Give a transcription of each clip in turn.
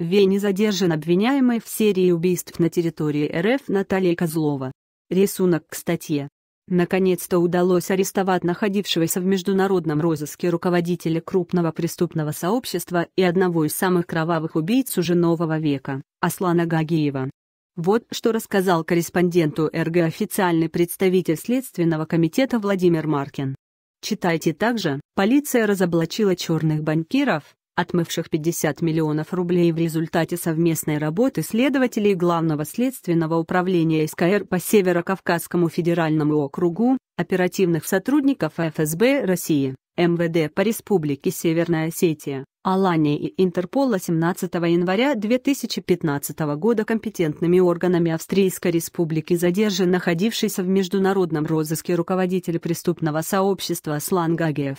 Вене задержан обвиняемый в серии убийств на территории РФ Наталья Козлова. Рисунок к статье. Наконец-то удалось арестовать находившегося в международном розыске руководителя крупного преступного сообщества и одного из самых кровавых убийц уже нового века, Аслана Гагиева. Вот что рассказал корреспонденту РГ официальный представитель Следственного комитета Владимир Маркин. Читайте также, полиция разоблачила черных банкиров, отмывших 50 миллионов рублей в результате совместной работы следователей Главного следственного управления СКР по Северо-Кавказскому федеральному округу, оперативных сотрудников ФСБ России, МВД по Республике Северная Осетия, Алании и Интерпола 17 января 2015 года компетентными органами Австрийской Республики задержан находившийся в международном розыске руководитель преступного сообщества Слангагиев.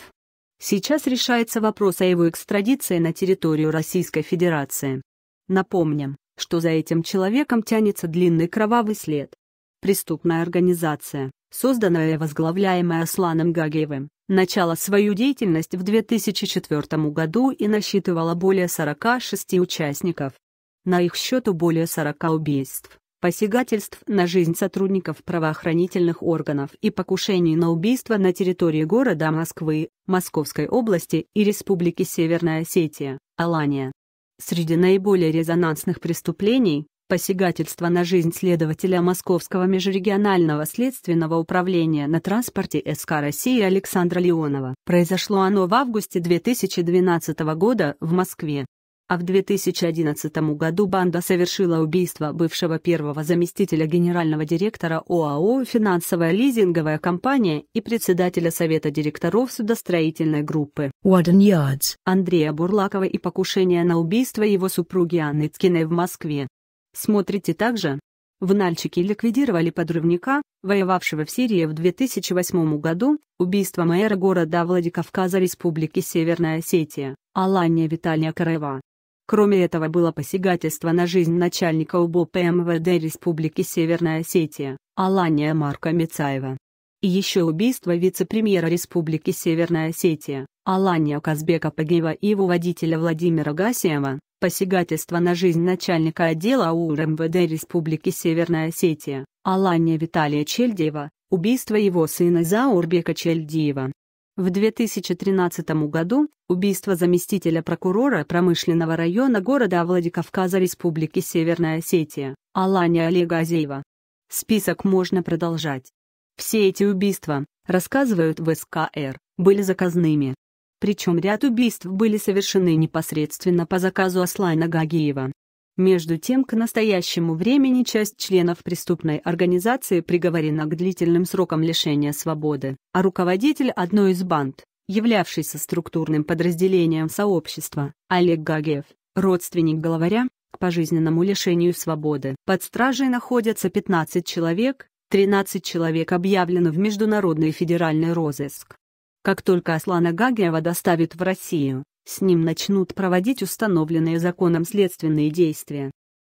Сейчас решается вопрос о его экстрадиции на территорию Российской Федерации. Напомним, что за этим человеком тянется длинный кровавый след. Преступная организация, созданная и возглавляемая Асланом Гагиевым, начала свою деятельность в 2004 году и насчитывала более 46 участников. На их счету более 40 убийств, посягательств на жизнь сотрудников правоохранительных органов и покушений на убийство на территории города Москвы, Московской области и Республики Северная Осетия, Алания. Среди наиболее резонансных преступлений – посягательство на жизнь следователя Московского межрегионального следственного управления на транспорте СК России Александра Леонова. Произошло оно в августе 2012 года в Москве а в 2011 году банда совершила убийство бывшего первого заместителя генерального директора ОАО «Финансовая лизинговая компания» и председателя Совета директоров судостроительной группы Warden Андрея Бурлакова и покушение на убийство его супруги Анны Ткиной в Москве. Смотрите также. В Нальчике ликвидировали подрывника, воевавшего в Сирии в 2008 году, убийство мэра города Владикавказа Республики Северная Осетия, Алания Виталия Караева. Кроме этого было посягательство на жизнь начальника УБОП МВД Республики Северная Осетия, Алания Марка Мицаева. И еще убийство вице-премьера Республики Северная Осетия, Алания Казбека Пагиева и его водителя Владимира Гасиева, посягательство на жизнь начальника отдела АУР МВД Республики Северная Осетия, Алания Виталия Чельдеева, убийство его сына Заурбека Чельдиева. В 2013 году убийство заместителя прокурора промышленного района города Владикавказа Республики Северная Осетия, Алани Олега Азеева. Список можно продолжать. Все эти убийства, рассказывают в СКР, были заказными. Причем ряд убийств были совершены непосредственно по заказу Аслана Гагиева. Между тем, к настоящему времени часть членов преступной организации приговорена к длительным срокам лишения свободы, а руководитель одной из банд, являвшийся структурным подразделением сообщества, Олег Гагев, родственник главаря, к пожизненному лишению свободы. Под стражей находятся 15 человек, 13 человек объявлено в Международный федеральный розыск. Как только Аслана Гагиева доставят в Россию, с ним начнут проводить установленные законом следственные действия.